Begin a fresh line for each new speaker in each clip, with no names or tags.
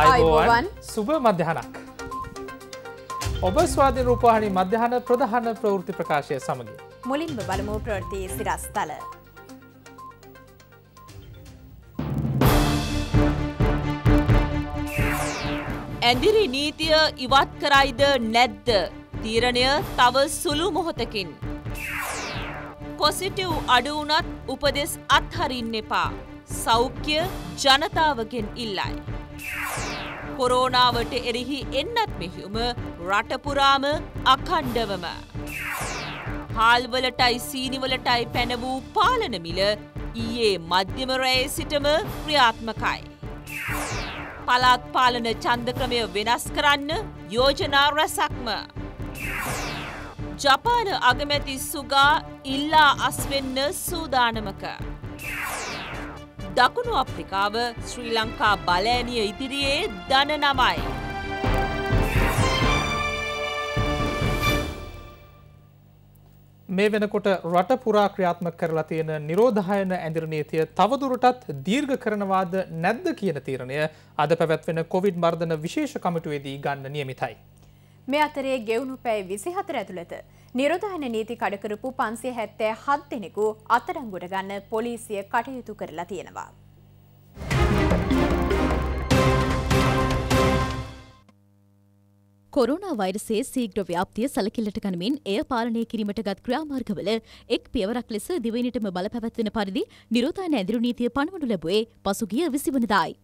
අයිබෝවන් සුබ මධ්‍යහනක්. ඔබ ස්වාධී රූපහනි මධ්‍යහන ප්‍රධාන ප්‍රවෘති ප්‍රකාශය සමඟ.
මුලින්ම බලමූ ප්‍රෘතිය
සිරස්ථල. ඇදිරි නීතිය ඉවත් කරයිද නැද්ද. තීරණය තව සුළු මොහොතකින්. පොසිටව් අඩුවනත් උපදෙස් අත්හරින්න එපා. සෞඛ්‍ය ජනතාවගෙන් ඉල්ලයි. කොරෝනාවට එරෙහි එන්නත් මෙහිුම රටපුරාම අකණ්ඩවම. හාල්වලටයි සීනිවලටයි පැන වූ පාලනමිල ඊයේ මධ්‍යමරයේ සිටම ක්‍රියාත්මකයි. පලාත් පාලන චන්දක්‍රමය වෙනස් කරන්න යෝජනා රැසක්ම. ජපාන අගමැති සුගා ඉල්ලා අස්වෙන්න සූදානමක. දකුණු අප්‍රිකාව ශ්‍රී ලංකා බලෑනිය ඉදිරියේ දන නමයි.
මේ වෙනකොට රට පුරා ක්‍රියාත්මක කරලා තියෙන නිරෝධායන ඇඳිරනීතිය තවදුරටත් දීර්ඝ කරනවාද නැද්ද කියන තීරණය අද පැවැත්වෙන කොවිඩ් මර්ධන විශේෂ කමිටුවේදී ගන්න නියමිතයි.
මේ අතරේ ගෙවුණු පැය 24 ඇතුළත නිරෝධායන නීති කඩකරපු පන්සිය හැත්තෑ හත් දෙනෙකු අතරංගුට ගන්න පොලිසිය කටයුතු කරලා තියෙනවා.
කොරුණා වෛරසේ සීග්‍ර ව්‍යාප්තිය සැලකිල්ලට ගනිමින් එය පාලනය කිරීමට ගත් ක්‍රියාමාර්ගවල එක් පියවරක් ලෙස දිවයිනටම බල පැවැත්වෙන පරිදි නිරෝධායන ඇඳුරු නීතිය පණවනු ලැබුවේ පසුගිය විසිවනදායි.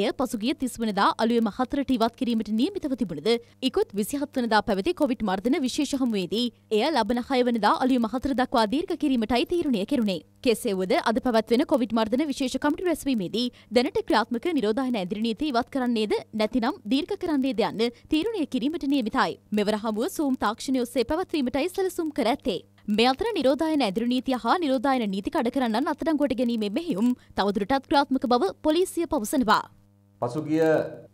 එය පසුගිය තිස්වනදා අලුවම හතරට ඉවත් කිරීමට නියමිතව තිබුණද ඉකුත් විසිහත්වනදා පැවති කොවිට් මර්ධන විශේෂහමුවේදී එය ලබන හයවනදා අලියුම හතර දක්වා දීර්ඝ කිරීමටයි තීරණය කෙරුණේ. කෙසේවද අද පැවත්වෙන කොවිඩ් මර්ධන විශේෂ කමිටු රැස්වීමේදී දැනට ක්‍රියාත්මක නිරෝධායන ඇදිරි නීති ඉවත් කරන්නේද නැතිනම් දීර්ඝ කරන්නේද යන්න තීරණය කිරීමට නියමිතයි. මෙවර හමුව සූම් තාක්ෂණය ඔස්සේ පැවැත්වීමටයි සැලසුම් කර ඇත්තේ. මේ අතර නිරෝධායන ඇදිරි නීතිය හා නිරෝධායන නීති කඩ කරන්නන් අත්අඩංගුවට ගැනීමේ මෙහෙයුම් තවදුරටත් ක්‍රියාත්මක බව පොලිසිය පවසනවා.
පසුගිය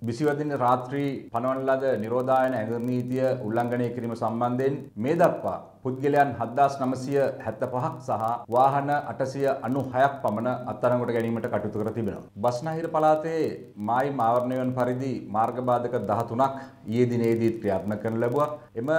විසිවදින රාත්‍රී පනවන ලද නිරෝධායන ඇඟර් නීතිය උල්ලංඝනය කිරීම සම්බන්ධයෙන් මේ දක්වා පුද්ගලයන් 7975ක් සහ වාහන 896ක් පමණ අත්අඩංගුවට ගැනීමට කටයුතු කර තිබෙනවා. බස්නාහිර පළාතේ මායි මාවරණය වන පරිදි මාර්ග බාධක 13ක් ඊයේ දිනේදී ක්‍රියාත්මක කරන ලැබුවා. එම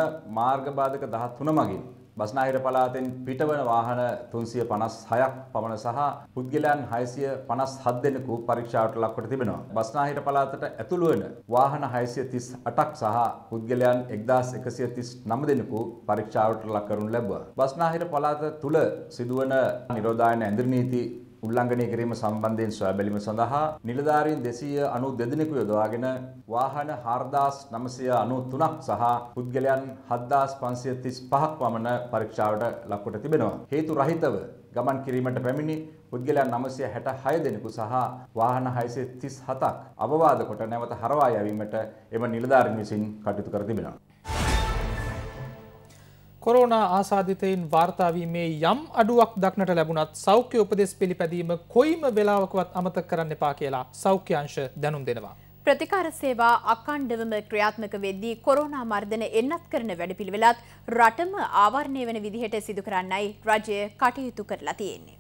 මාර්ග බාධක 13 මගින් බස්නාහිර පළාතෙන් පිටවන වාහන 356ක් පමණ සහ පුද්ගලයන් 657 දෙනෙකු පරීක්ෂාවට ලක් කොට තිබෙනවා. බස්නාහිර පළාතට ඇතුළු වන වාහන 638ක් සහ පුද්ගලයන් 1139 දෙනෙකු පරීක්ෂාවට ලක් කරනු ලැබුවා. බස්නාහිර පළාත තුල සිදුවන නිරෝධායන ඇඳිරි නීති උල්ලංඝනය කිරීම සම්බන්ධයෙන් සොයා බැලීම සඳහා නිලධාරීන් 292 දෙනෙකු යොදවාගෙන වාහන 4993ක් සහ පුද්ගලයන් 7535ක් පමණ පරීක්ෂාවට ලක් කොට තිබෙනවා. හේතු රහිතව ගමන් කිරීමට පැමිණි පුද්ගලයන් 966 දෙනෙකු සහ වාහන 637ක් අවවාද කොට නැවත හරවා යැවීමට එම නිලධාරීන් විසින් කටයුතු කර තිබෙනවා. කොරෝනා
ආසාධිතයින් වාර්තාාවීමේ යම් අඩුවක් දක්නට ලැබුණත් සෞඛ්‍ය උපදෙස් පිළිපැදීම කොයිම වෙලාවකවත් අමත කරන්න එපා කියලා සෞඛ්‍යංශ දැනුම් දෙනවා.
ප්‍රතිකාර සේවා අකණ්ඩවම ක්‍රියාත්මක වෙද්දී කොරෝනා මර්ධන එන්නත් කරන වැඩපිළිවෙලත් රටම ආවරණය වෙන විදිහට සිදු කරන්නයි රජය කටයුතු කරලා තියෙන්නේ.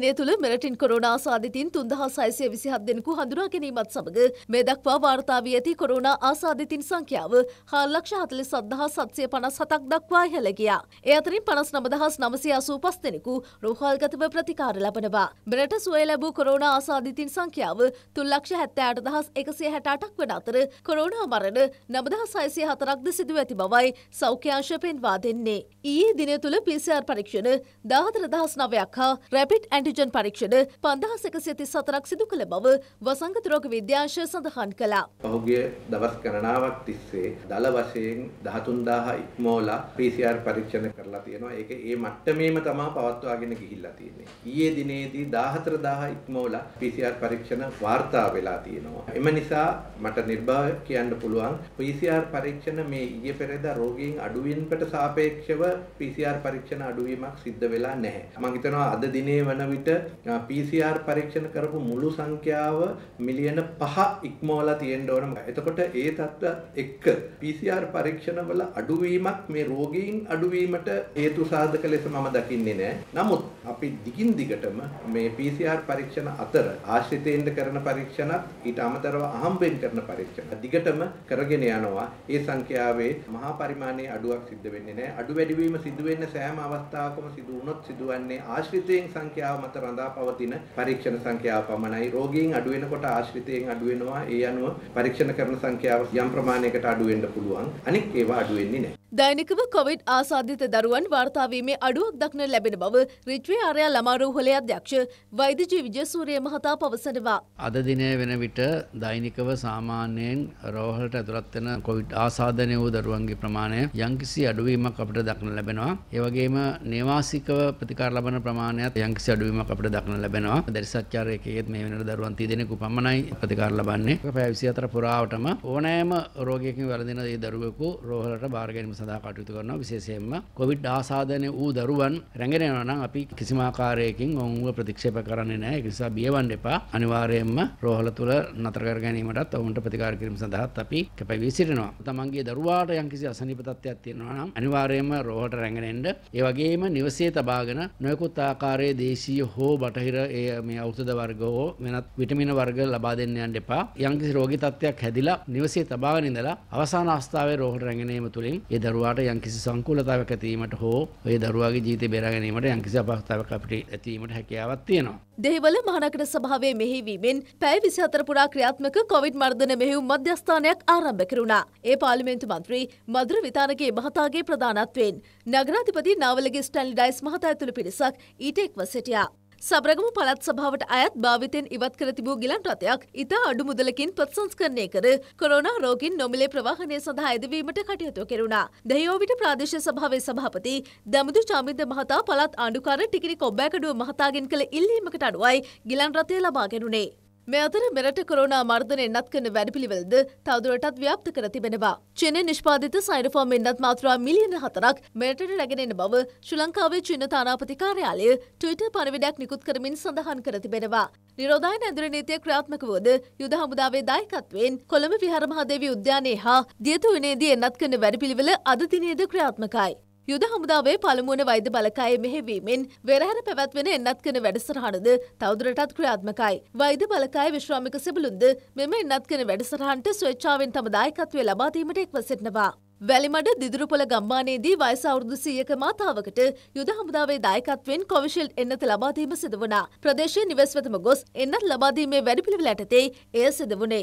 දිනය තුළ මෙරටින් කොරුණා සාධිතින් තුන්දහා සයිසය විසිහත් දෙනෙකු හඳුනා ගැනීමත් සමඟ මේ දක්වා වාර්තාාවී ඇති කොරුණා ආසාධිතින් සංඛ්‍යාව හාල්ලක්ෂ හතලි සද්දහා සත්සය පනස් හතක් දක්වා හැලගියා. ඒ අතරින් පනස් නමදහස් නමසය අසූ පස් දෙනෙකු රෝහල්ගතව ප්‍රතිකාර ලබනවා. මෙරට සුවය ලැබූ කොරුණා ආසාධිතින් සංඛ්‍යාව තුල්ලක්ෂ හැත්තෑට දහස් එකසේ හැටක් වන අතර කොරුණා මරණ නමදහ සයිසය හතරක්ද සිදුව ඇති බවයි සෞඛ්‍යංශ පෙන්වා දෙන්නේ. ඊයේ දිනය තුළ පිසිR පරීක්ෂණ දාහතර දහස් නවයක් හා රැපිට් ඇන්ඩ ඇන්ටිජන් පරීක්ෂණ පන්දහසක සිති සතරක් සිදු කළ බව වසංගතරෝග විද්‍යාංශය සඳහන් කළා.
පහුගිය දවස් ගණනාවක් තිස්සේ දළ වශයෙන් දහතුන්දාහ ඉක්මෝලා PCR පරීක්ෂණ කරලා තියෙනවා ඒක ඒ මට්ටමේම තමා පවත්වාගෙන ගිහිල්ලා තියෙන්නේ. ඊයේ දිනේදී දාහතර දාහ ඉක්මෝලා PCR පරීක්ෂණ වාර්තා වෙලා තියෙනවා. එම නිසා මට නිර්භාව කියන්න පුළුවන් PCR පරීක්ෂණ මේ ඊයේ පෙරේදා රෝගීන් අඩුවෙන්කට සාපේක්ෂව PCR පරීක්ෂණ අඩුවීමක් සිද්ධ වෙලා නැහැ. මම හිතනවා අද දිනේ වන විට PCR පරීක්ෂණ කරපු මුළු සංඛ්‍යාව මිලියන 5 ඉක්මවලා තියෙන්න ඕන. එතකොට ඒ තත්ත්වයත් එක්ක PCR පරීක්ෂණවල අඩුවීමක් මේ රෝගීන් අඩුවීමට හේතු සාධක ලෙස මම දකින්නේ නෑ. නමුත් අපි දිගින් දිගටම මේ PCR පරීක්ෂණ අතර ආශ්‍රිතයෙන්ද කරන පරීක්ෂණත් ඊට අමතරව අහම්බෙන් කරන පරීක්ෂණ දිගටම කරගෙන යනවා. ඒ සංඛ්‍යාවේ මහා පරිමාණයේ අඩුවක් සිද්ධ වෙන්නේ නෑ. අඩු වැඩිවීම සිදු වෙන්නේ සෑම අවස්ථාවකම සිදු වුණොත් සිදුවන්නේ ආශ්‍රිතයෙන් සංඛ්‍යාව මත රඳා පවතින පරීක්ෂණ සංඛ්‍යාව පමණයි. රෝගීන් අඩු වෙනකොට ආශ්‍රිතයෙන් අඩු වෙනවා. ඒ අනුව පරීක්ෂණ කරන සංඛ්‍යාව යම් ප්‍රමාණයකට අඩු වෙන්න පුළුවන්. අනික ඒවා අඩු වෙන්නේ නැහැ.
දෛනිකව කොවිඩ් ආසාධිත දරුවන් වාර්තාාවීමේ අඩුවක් දක්න ලැබෙන බව රිච්වේ ආරයා ළමාරූහලය අධ්‍යක්ෂ වෛදජී විජසූරය මහතා පවසනවා.
අද දිනය වෙන විට දෛනිකව සාමාන්‍යයෙන් රෝහලට ඇතුළත්වන කොවිඩ් ආසාධනය වූ දරුවන්ගේ ප්‍රමාණය යංකිසි අඩුවීමක් අපට දක්න ලැබෙනවා. ඒවගේම නේවාසිකව ප්‍රතිකාර ලබන ප්‍රමාණයක් යංකිසි අඩුවීමක් අපට දක්න ලැබෙනවා දැරිසච්චාරයකයේත් මේ වෙන දරුවන් තිදෙනෙකු පමණයි ප්‍රතිකාර ලබන්නේ පැවිසි අතර පුරාවටම ඕනෑම රෝගයකින් වැරදින ඒ දරුවකු රෝහලට භාර්ගනීම සඳහා කටයුතු කරනවා විශේෂයෙන්ම කොවිඩ් ආසාදනය වූ දරුවන් රැඟෙනවා නම් අපි කිසිම ආකාරයකින් ඔවුන්ව ප්‍රතික්ෂේප කරන්නේ නැහැ ඒ නිසා බියවන්න එපා අනිවාර්යයෙන්ම රෝහල තුල නතර කර ගැනීමටත් ඔවුන්ට ප්‍රතිකාර කිරීම සඳහාත් අපි කැපවී සිටිනවා තමන්ගේ දරුවාට යම්කිසි අසනීප තත්ත්වයක් තියෙනවා නම් අනිවාර්යයෙන්ම රෝහලට රැගෙන එන්න ඒ වගේම නිවසේ තබාගෙන නොයෙකුත් ආකාරයේ දේශීය හෝ බටහිර ඒ මේ ඖෂධ වර්ග හෝ වෙනත් විටමින වර්ග ලබා දෙන්න යන්න එපා. යම්කිසි රෝගී තත්ත්වයක් හැදිලා නිවසේ තබාගෙන ඉඳලා අවසාන අවස්ථාවේ රෝහලට රැගෙන ඒම තුලින් ඒ දරුවාට යම්කිසි සංකූලතාවක් ඇතිවීමට හෝ ඒ දරුවාගේ ජීවිතය බේරා ගැනීමට යම්කිසි අපහසුතාවක් අපිට ඇතිවීමට හැකියාවක් තියෙනවා.
දෙහිවල මහනගර සභාවේ මෙහෙවීමෙන් පැය 24 පුරා ක්‍රියාත්මක කොවිඩ් මර්ධන මෙහෙයුම් මධ්‍යස්ථානයක් ආරම්භ කෙරුණා. ඒ පාර්ලිමේන්තු මන්ත්‍රී මදුර විතානගේ මහතාගේ ප්‍රධානත්වයෙන් නගරාධිපති නාවලගේ ස්ටැන්ලි ඩයිස් මහතා ඇතුළු පිරිසක් ඊට එක්ව සිටියා. සබරගම පළත් සභාවට අයත් භාවිතයෙන් ඉවත් කර තිබූ ගිලන් රථයක් ඉතා අඩු මුදලකින් ප්‍රතිසංස්කරණය කර කොරෝනා රෝගින් නොමිලේ ප්‍රවාහනය සඳහා ඇදවීමට කටයුතු කෙරුණා. දහයෝවිට ප්‍රාදේශීය සභාවේ සභාපති දමුදු චාමින්ද මහතා පළත් ආණ්ඩුකාර ටිකිරි කොබ්බෑකඩුව මහතාගෙන් කළ ඉල්ලීමකට අනුවයි ගිලන් රථය ලබා ගැනුණේ. මේ අතර මෙරට කොරෝනා මර්ධනය එන්නත් කරන වැඩපිළිවෙලද තවදුරටත් ව්‍යාප්ත කර තිබෙනවා. චීනය නිෂ්පාදිත සයිරෆෝම් එන්නත් මාත්‍රා මිලියන හතරක් මෙරටට රැගෙනෙන බව ශ්‍රී ලංකාවේ චීන තානාපති කාර්යාලය ට්විටර් පණිවිඩයක් නිකුත් කරමින් සඳහන් කර තිබෙනවා. නිරෝධායන ඇඳුර නීතිය ක්‍රියාත්මක වුවද යුද හමුදාවේ දායකත්වයෙන් කොළඹ විහාර මහදේවි උද්‍යානයේ හා දියතු විනේදී එන්නත් කරන වැඩපිළිවෙල අද දිනේද ක්‍රියාත්මකයි. යුද හමුදාවේ පළමුුවන වෛද බලකාය මෙහෙවීමෙන් වෙරහර පැවැත්වෙන එන්නත් කන වැඩසරහනද තවදුරටත් ක්‍රියාත්මකයි. වෛද බලකාය විශ්‍රාමික සිබලුන්ද මෙම එන්නත් කන වැඩසරහන්ට ස්වේච්චාවෙන් තම දායකත්වය ලබාදීමට එක් වසිටනවා. වැලිමඩ දිදුරුපොළ ගම්මානයේදී වයස අවුරුදු සීයක මාතාවකට යුද හමුදාවේ දායකත්වෙන් කොවිශිල්ඩ් එන්නත ලබාදීම සිදුවනා. ප්‍රදේශය නිවස්වතම ගොස් එන්නත් ලබාදීමේ වැඩිපිළිවෙල ඇටතේ එය සිදුවුණේ.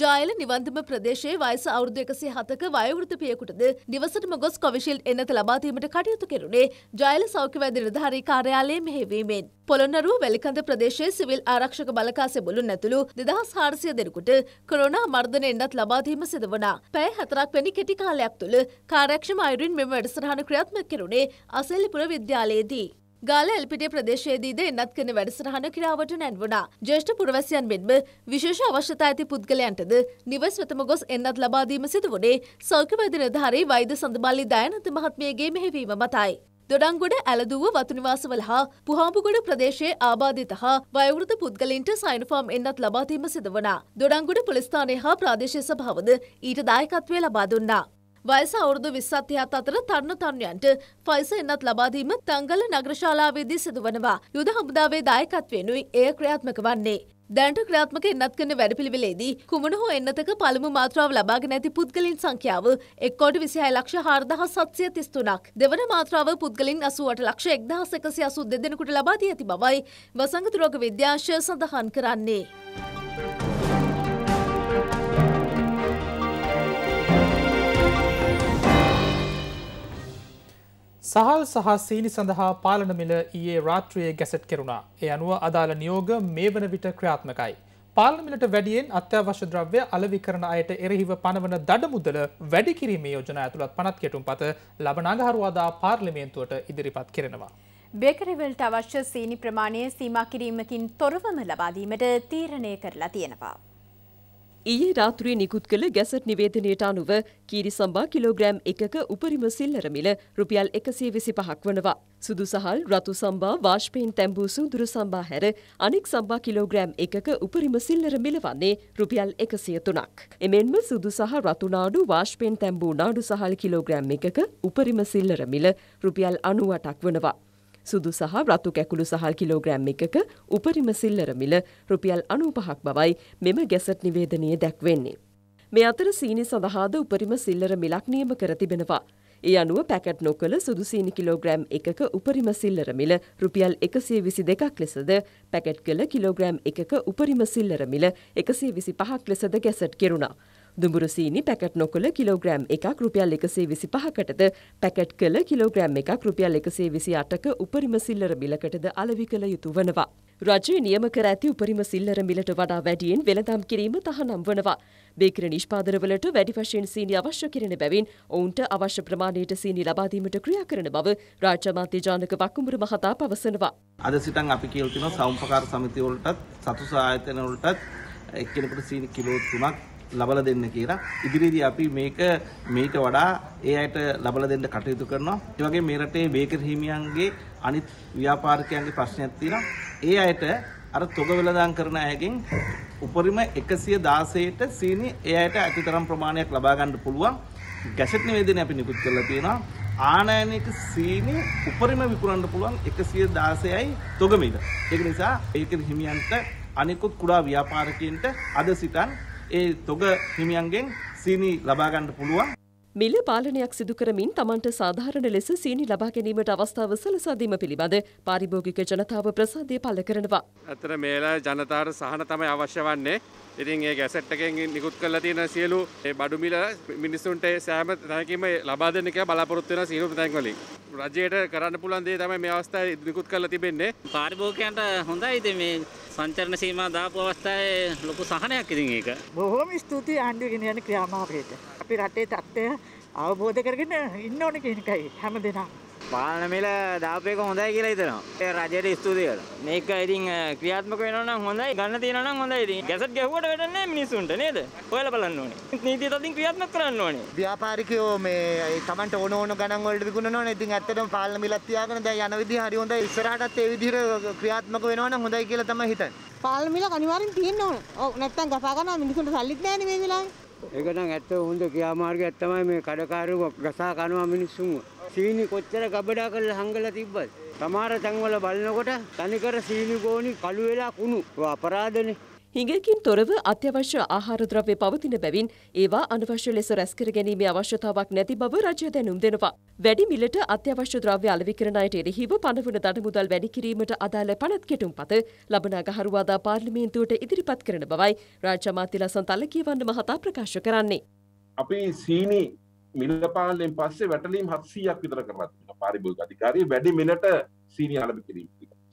ජායල නිවන්තම ප්‍රදේශයේ වයස අවුරුදු එකසේ හතක වයවෘතපියකුටද නිවසටම ගොස් කොවිශිල් එන්නත ලබාතීමට කටයුතු කෙරුණේ ජායල සෞඛ්‍යවැද නිධාරී කාර්යාලයේ මෙහෙවීමෙන්. පොළොන්නරුව වැලිකඳ ප්‍රදේශයේ සිවිල් ආරක්ෂක බලකා සෙබළුන් ඇතුළු දෙදහස් හාරසිය දෙනෙකුට කොරෝනා මර්ධන එන්නත් ලබාදීම සිදවනා. පැය හතරක් වැනි කෙටි කාලයක් තුළ කාර්යක්ෂම අයුරින් මෙම වැඩසටහන ක්‍රියාත්මක කෙරුණේ අසල්ලිපුර විද්‍යාලයේදී. ගාල එල්පිටිය ප්‍රදේශයේදීද එන්නත් කරන වැඩසටහන කිරාවට නැන්වුණා. ජේෂ්ඨ පුරවැසියන් මෙන්ම විශේෂ අවශ්‍යතා ඇති පුද්ගලයන්ටද නිවස් වෙතම ගොස් එන්නත් ලබා දීම සිදු වුණේ සෞඛ්‍ය වෛද්‍ය නිලධාරී වෛද්‍ය සඳබාලි දයනන්ත මහත්මියගේ මෙහෙවීම මතයි. දොඩංගොඩ ඇලදුව වතුනිවාසවල හා පුහාඹුගොඩ ප්‍රදේශයේ ආබාධිත හා වයවෘත පුද්ගලින්ට සයිනුෆාම් එන්නත් ලබාදීම සිදු වනා. දොඩංගොඩ පොලිස්ථානය හා ප්‍රාදේශය සභාවද ඊට දායකත්වය ලබා දුන්නා. වයස අවුරුදු විස්සත් එහත් අතර තරුණ තරුණයන්ට ෆයිස එන්නත් ලබාදීම තංගල නගරශාලාවේදී සිදුවනවා. යුද හමුදාවේ දායකත්වයෙනුයි එය ක්‍රියාත්මක වන්නේ. දැන්ට ක්‍රියාත්මක එන්නත් කරන වැඩපිළිවෙලේදී කුමන හෝ එන්නතක පළමු මාත්‍රාව ලබාගෙන ඇති පුද්ගලින් සංඛ්‍යාව එක් කෝටි විසිහය ලක්ෂ හාරදහස් සත්සිය තිස්තුනක්. දෙවන මාත්‍රාව පුද්ගලින් අසුවට ලක්ෂ එක්දහස් එකසිය අසු දෙදෙනෙකුට ලබා දී ඇති බවයි වසංගත රෝග විද්‍යාංශය සඳහන් කරන්නේ.
සහල් සහ සීනි සඳහා පාලන මිල ඊයේ රාත්‍රියයේ ගැසට් කෙරුණා. ඒ අනුව අදාළ නියෝග මේ වන විට ක්‍රියාත්මකයි. පාලනමිලට වැඩියෙන් අත්‍යවශ්‍ය ද්‍රව්‍ය අලවි කරන අයට එරෙහිව පනවන දඩමුදල වැඩි කිරීමේ යෝජනා ඇතුළත් පනත් කෙටුම් පත ලබන අඟහරුවාදා පාර්ලිමේන්තුවට ඉදිරිපත් කරනවා.
බේකරිවලට අවශ්‍ය සීනි ප්‍රමාණය සීමා කිරීමකින්
තොරවම ලබාදීමට තීරණය කරලා තියෙනවා. ඊයේ රාත්‍රියේ නිකුත් කළ ගැසට් නිවේදනයට අනුව කීරි සම්බා කිලෝග්‍රෑම් එකක උපරිම සිල්ලර මිල රුපියල් 125ක් වනවා. සුදු සහල් රතු සම්බා වාෂ්පයෙන් තැඹූ සුඳුරු සම්බා හැර අනෙක් සම්බා කිලෝග්‍රෑම් එකක උපරිම සිල්ලර මිල වන්නේ රුපියල් 103ක්. එමෙන්ම සුදු සහ රතු නාඩු වාෂ්පයෙන් තැඹූ නාඩු සහල් කිලෝග්‍රෑම් එකක උපරිම සිල්ලර මිල රුපියල් 98ක් වනවා. සුදු සහ රතු කැකුළු සහල් කිලෝග්‍රෑම් එකක උපරිම සිල්ලර මිල රුපියල් 95ක් බවයි මෙම ගැසට් නිවේදනයේ දැක්වෙන්නේ. මේ අතර සීනි සඳහාද උපරිම සිල්ලර මිලක් නියම කර තිබෙනවා. ඒ අනුව පැකට් නොකළ සුදු සීනි කිලෝග්‍රෑම් එකක උපරිම සිල්ලර මිල රුපියල් 122ක් ලෙසද පැකට් කළ කිලෝග්‍රෑම් එකක උපරිම සිල්ලර මිල 125ක් ලෙසද ගැසට් කෙරුණා. දුඹරසීනි පැකට් නොකළ කිලෝග්‍රෑම් එකක් රුපියල් එකසේ විසි පහකටද පැකට් කළ කිලෝග්‍රෑම් එකක් රුපියල් එකසේ විසි අටක උපරිම සිල්ලර බිලකටද අලවි කළ යුතු වනවා. රජය නියම කර ඇති උපරිම සිල්ලර මිලට වඩා වැඩියෙන් වෙළඳම් කිරීම තහනම් වනවා. බේකර නිෂ්පාදනවලට වැඩි වශයෙන් සීනි අවශ්‍ය කරන බැවින් ඔවුන්ට අවශ්‍ය ප්‍රමාණයට සීනි ලබාදීමට ක්‍රියා කරන බව රාජ්‍ය අමාත්‍ය ජානක වක්කුඹුර මහතා පවසනවා.
අද සිටන් අපි කියලා තියෙනවා සවුම්පකාර සමිතිය වලටත් සතු සායතන වලටත් එක්කෙනෙකුට සීනි කිලෝ 3ක් ලබල දෙන්න කියලා ඉදිරිදී අපි මේක මේට වඩා ඒ අයට ලබල දෙන්න කටයුතු කරනවා ඒ වගේ මේ රටේ බේකර් හිමියන්ගේ අනිත් ව්‍යාපාරිකයන්ගේ ප්‍රශ්නයක් තියෙනවා ඒ අයට අර තොග වෙළඳාම් කරන අයගෙන් උපරිම 116ට සීනි ඒ අයට අතිතරම් ප්‍රමාණයක් ලබා ගන්න පුළුවන් ගැසට් නිවේදනය අපි නිකුත් කරලා තියෙනවා ආනයනික සීනි උපරිම විකුණන්න පුළුවන් 116යි තොග මිල ඒක නිසා ඒක හිමියන්ට අනිකුත් කුඩා ව්‍යාපාරිකයන්ට අද සිටන් ඒ තොග හිමියන්ගෙන් සීනි ලබා ගන්න පුළුවන්.
මිල පාලනයක් සිදු කරමින් තමන්ට සාධාරණ ලෙස සීනි ලබා ගැනීමට අවස්ථාව සලසා දීම පිළිබඳ පාරිභෝගික ජනතාව ප්‍රසාදය පළ කරනවා.
ඇත්තට මේලා ජනතාවට සහන තමයි අවශ්‍ය වන්නේ. ඉතින් ඒ ගැසට් එකෙන් නිකුත් කරලා තියෙන සියලු ඒ බඩු මිල මිනිසුන්ට සෑම තැනකින්ම ලබා දෙන්න කියලා බලාපොරොත්තු වෙන සියලු තැන් වලින්.
රජයට කරන්න පුළුවන් දේ තමයි මේ අවස්ථාවේ නිකුත් කරලා තිබෙන්නේ. පාරිභෝගිකයන්ට හොඳයි ඉතින් මේ සංචරණ සීමා දාපු අවස්ථාවේ ලොකු සහනයක් ඉතින් ඒක.
බොහොම ස්තුතියි ආණ්ඩුව ගෙන යන ක්‍රියාමාර්ගයට. අපි රටේ தත්ත්වය අවබෝධ කරගෙන ඉන්න ඕනේ කියන එකයි හැමදේම.
පාලන මිල දාපයක හොඳයි කියලා හිතනවා. ඒ රජයට ස්තුතියි කරනවා. මේක ඉතින් ක්‍රියාත්මක
වෙනවා නම් හොඳයි. ගන්න තියෙනවා නම් හොඳයි. ඉතින් ගැසට් ගැහුවට වැඩක් නැහැ මිනිස්සුන්ට නේද? ඔයාලා බලන්න ඕනේ. නීතිය තදින් ක්‍රියාත්මක කරන්න ඕනේ. ව්‍යාපාරිකයෝ මේ තමන්ට ඕන ඕන ගණන් වලට විකුණනවා නේද? ඉතින් ඇත්තටම පාලන මිලක් තියාගෙන දැන් යන විදිහ හරි හොඳයි. ඉස්සරහටත් ඒ විදිහට ක්‍රියාත්මක වෙනවා නම් හොඳයි කියලා තමයි
හිතන්නේ.
පාලන මිල අනිවාර්යෙන් තියෙන්න ඕන. ඔව් නැත්තම් ගපා ගන්නවා මිනිස්සුන්ට සල්ලිත් නැහැ නේ මේ වෙලාවේ.
ඒක නම් ඇත්ත හොඳ ක්‍රියාමාර්ගයක් තමයි මේ කඩකාරයෝ ගසා කනවා මිනිස්සුන්ව. සීනි කොච්චර ගබඩා කරලා හංගලා තිබ්බද? තමාර තැන්වල බලනකොට තනිකර සීනි ගෝනි කළු වෙලා කුණු. අපරාධනේ.
හිඟකින් තොරව අත්‍යවශ්‍ය ආහාර ද්‍රව්‍ය පවතින බැවින් ඒවා අනවශ්‍ය ලෙස රැස්කර ගැනීමේ අවශ්‍යතාවක් නැති බව රජය දැනුම් දෙනවා. වැඩි මිලට අත්‍යවශ්‍ය ද්‍රව්‍ය අලෙවි කරන අයට එරෙහිව පනවන දඩමුදල් වැඩි කිරීමට අදාළ පනත් කෙටුම්පත ලබනාග හරුවාදා පාර්ලිමේන්තුවට ඉදිරිපත් කරන බවයි රාජ්‍ය අමාත්‍ය ලසන්තල කියවන්න මහතා ප්‍රකාශ කරන්නේ.
අපි සීනි මිලපාලෙන් පස්සේ වැටලීම් හත්සීයක් විතර කරත් පාරිභෝග අධිකාරී වැඩි මිලට සීනි ආරම්භ කිරීම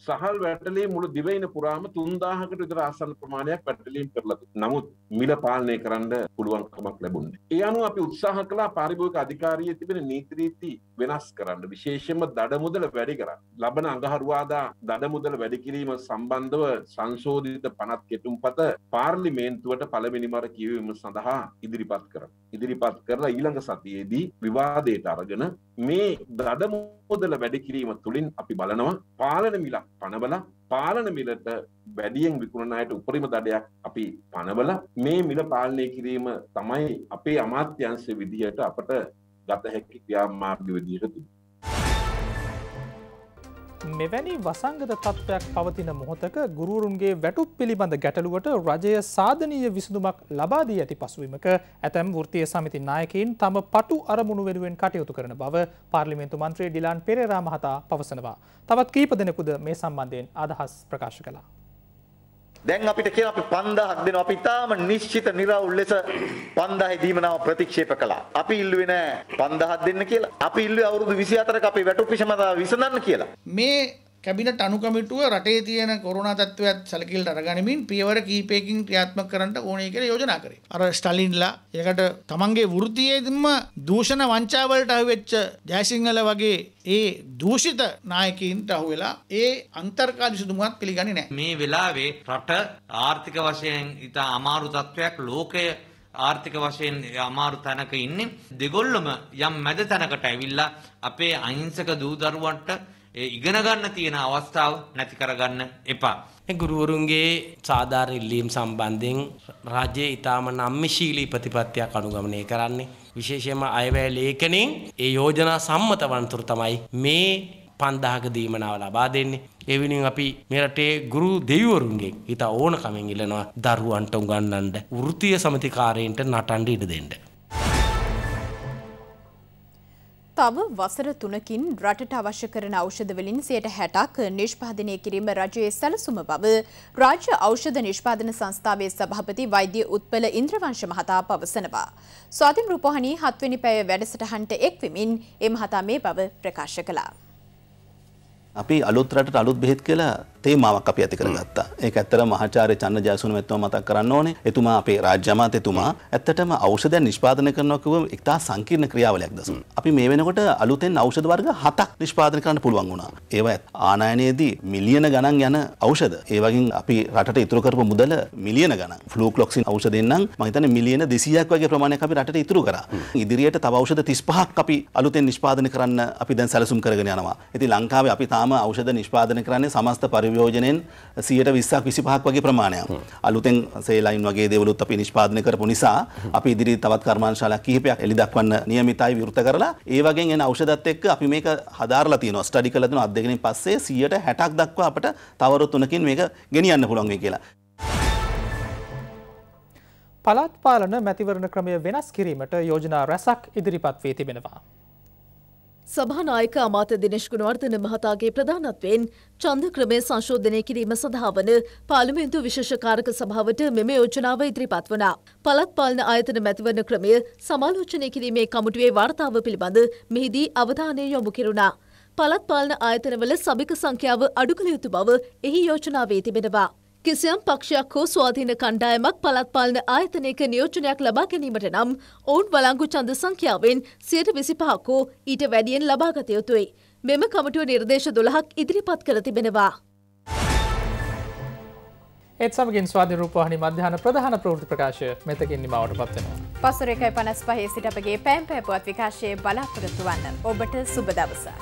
සහල් වැටලේ මුළු දිවයින පුරාම තුන්දාහකට විතර ආසන්න ප්‍රමාණයක් පැටලීම් කරලා නමුත් මිල පාලනය කරන්න පුළුවන්කමක් ලැබුණේ. ඒ අනුව අපි උත්සාහ කළා පාරිභෝගික අධිකාරියේ තිබෙන නීති රීති වෙනස් කරන්න විශේෂයෙන්ම දඩ මුදල වැඩි කරන්න. ලබන අඟහරුවාදා දඩ මුදල වැඩි කිරීම සම්බන්ධව සංශෝධිත පනත් කෙටුම්පත පාර්ලිමේන්තුවට පළවෙනි මර කියවීම සඳහා ඉදිරිපත් කරනවා. ඉදිරිපත් කරලා ඊළඟ සතියේදී විවාදයට අරගෙන මේ දඩ හෝදල වැඩ කිරීම තුළින් අපි බලනවා පාලන මිලක් පනබල පාලන මිලට වැඩියෙන් විකුණනායට උපරිම දඩයක් අපි පනබල මේ මිල පාලනය කිරීම තමයි අපේ අමාත්‍යංශ විදිහට අපට ගතහැකි ක්‍රියාමාර්ග විදිහට තුළ
මෙවැනි වසංගත තත්ත්වයක් පවතින මොහොතක ගුරුරුන්ගේ වැටුප් පිළිබඳ ගැටලුවට රජය සාධනීය විසඳුමක් ලබාදී ඇති පසුවීමක ඇතැම් ෘතිය සමිති නායකයින් තම පටු අරමුණු වෙනුවෙන් කටයුතු කරන බව පාර්ලිමේන්තු මන්ත්‍රයේ ඩිලාන් පෙරේරා මහතා පවසනවා. තවත් කීප දෙනෙකුද මේ සම්බන්ධයෙන් අදහස් ප්‍රකාශ කලා.
දැන් අපිට කියන අපි 5000ක් දෙනවා. අපි තාම නිශ්චිත निराවුල් ලෙස 5000 දීම නම ප්‍රතික්ෂේප කළා. අපි ඉල්ලුවේ නෑ 5000ක් දෙන්න කියලා. අපි ඉල්ලුවේ අවුරුදු 24ක අපේ වැටුප් විෂමතාව විසඳන්න කියලා.
මේ කැබිනට් අනුකමිටුව රටේ තියෙන කොරුණා තත්ත්වයක් සැලකිල්ලට අරගනිමින් පියවර කීපයකින් ක්‍රියාත්මක කරන්න ඕනේ කියලා යෝජනා කරේ. අර ස්ටලින්ලා ඒකට තමන්ගේ වෘත්තියේදීම දූෂණ වංචාවලට අහුවෙච්ච ජයසිංහල වගේ ඒ දූෂිත නායකයින්ට අහුවෙලා ඒ අන්තර්කාලීන සුදුමක් පිළිගන්නේ නැහැ. මේ වෙලාවේ රට ආර්ථික වශයෙන් ඉතා අමාරු තත්ත්වයක් ලෝකය ආර්ථික වශයෙන් අමාරු තැනක ඉන්නේ. දෙගොල්ලොම යම් මැද තැනකට ඇවිල්ලා අපේ අහිංසක දූදරුවන්ට ඒ ඉගෙන ගන්න තියෙන අවස්ථාව නැති කරගන්න එපා.
ගුරුවරුන්ගේ සාධාරණ ඉල්ලීම් සම්බන්ධයෙන් රජයේ ඊටාම නම්මශීලී ප්‍රතිපත්තියක් අනුගමනය කරන්නේ. විශේෂයෙන්ම අයවැය ලේඛනෙන් ඒ යෝජනා සම්මත වන්තුර තමයි මේ 5000ක දීමනාව ලබා දෙන්නේ. ඒ වෙනුවෙන් අපි මෙරටේ ගුරු දෙවිවරුන්ගේ ඊට ඕනකමෙන් ඉල්ලනවා දරුවන්ට උගන්වන්න වෘත්තීය සමිතිකාරයන්ට නටන්න ඉඩ දෙන්න.
තව වසර තුනකින් රටට අවශ්‍ය කරන ඖෂධවලින් සියයට හැටක් නිෂ්පාදනය කිරීම රජයේ සැලසුම බව රාජ්‍ය ඖෂධ නිෂ්පාදන සංස්ථාවේ සභාපති වෛද්‍ය උත්පල ඉන්ද්‍රවංශ මහතා පවසනවා. ස්වාධීන් රූපහණී හත්වනි පැය වැඩසටහන්ට එක්වෙමින් ඒ මහතා මේ බව ප්‍රකාශ
කළා. අපි අලුත් රටට අලුත් බෙහෙත් කියලා තේමාවක් අපි ඇති කරගත්තා. ඒක ඇත්තට මහාචාර්ය චන්න ජයසුන මෙතුමා මතක් කරන්න ඕනේ. එතුමා අපේ රාජ්‍ය අමාත්‍යතුමා ඇත්තටම ඖෂධයන් නිෂ්පාදනය කරනවා කිව්වම ඉතා සංකීර්ණ ක්‍රියාවලියක් දසුන්. අපි මේ වෙනකොට අලුතෙන් ඖෂධ වර්ග හතක් නිෂ්පාදනය කරන්න පුළුවන් වුණා. ඒවා ආනයනයේදී මිලියන ගණන් යන ඖෂධ. ඒ වගේම අපි රටට ඉතුරු කරපු මුදල මිලියන ගණන්. ෆ්ලූක්ලොක්සින් ඖෂධෙන් නම් මම හිතන්නේ මිලියන 200ක් වගේ ප්‍රමාණයක් අපි රටට ඉතුරු කරා. ඉදිරියට තව ඖෂධ 35ක් අපි අලුතෙන් නිෂ්පාදනය කරන්න අපි දැන් සැලසුම් කරගෙන යනවා. ඉතින් ලංකාවේ අපි තාම ඖෂධ නිෂ්පාදනය කරන්නේ සමස්ත පරිවර්තන අභියෝජනයෙන් 120ක් 25ක් වගේ ප්‍රමාණයක්. අලුතෙන් සේලයින් වගේ දේවලුත් අපි නිෂ්පාදනය කරපු නිසා අපි ඉදිරියේ තවත් කර්මාන්ශාලා කිහිපයක් එළි දක්වන්න නියමිතයි විවෘත කරලා ඒ වගේ එන ඖෂධත් එක්ක අපි මේක හදාරලා තියෙනවා. ස්ටඩි කරලා තියෙනවා අධ්‍යයනයෙන් පස්සේ 160ක් දක්වා අපිට තවරු තුනකින් මේක ගෙනියන්න පුළුවන් වෙයි කියලා.
පළාත් පාලන මැතිවරණ ක්‍රමය වෙනස් කිරීමට යෝජනා රැසක් ඉදිරිපත් වී තිබෙනවා. සභානායක අමාත
දිනේශ් ගුණවර්ධන මහතාගේ ප්‍රධානත්වයෙන් ඡන්ද ක්‍රමය සංශෝධනය කිරීම සඳහා වන පාර්ලිමේන්තු විශේෂ කාරක සභාවට මෙම යෝජනාව ඉදිරිපත් වුණා. පළාත් පාලන ආයතන මැතිවරණ ක්‍රමය සමාලෝචනය කිරීමේ කමිටුවේ වාර්තාව පිළිබඳ මෙහිදී අවධානය යොමු කෙරුණා. පළාත් පාලන ආයතනවල සභික සංඛ්‍යාව අඩු කළ යුතු බව එහි යෝජනාවේ තිබෙනවා. කිසියම් පක්ෂයක් හෝ ස්වාධීන කණ්ඩායමක් පළත්පාලන ආයතනයක නියෝජනයක් ලබා ගැනීමට නම් ඔවුන් වලංගු චන්ද සංඛ්‍යාවෙන් සියයට විසිපහක් හෝ ඊට වැඩියෙන් ලබාගත යුතුයි. මෙම කමටුව නිර්දේශ දොළහක් ඉදිරිපත් කර තිබෙනවා.
එත්සමගින් ස්වාධ රූපවාහනි මධ්‍යාන ප්‍රධාන ප්‍රෘති ප්‍රකාශය මෙතකින් නිමාවට පත්වෙනවා.
පසුර
එකයි පනස් පහේ සිට අපගේ පෑම් පැපුවත් විකාශයේ බලාපොරොත්තු වන්න ඔබට සුබ දවසා.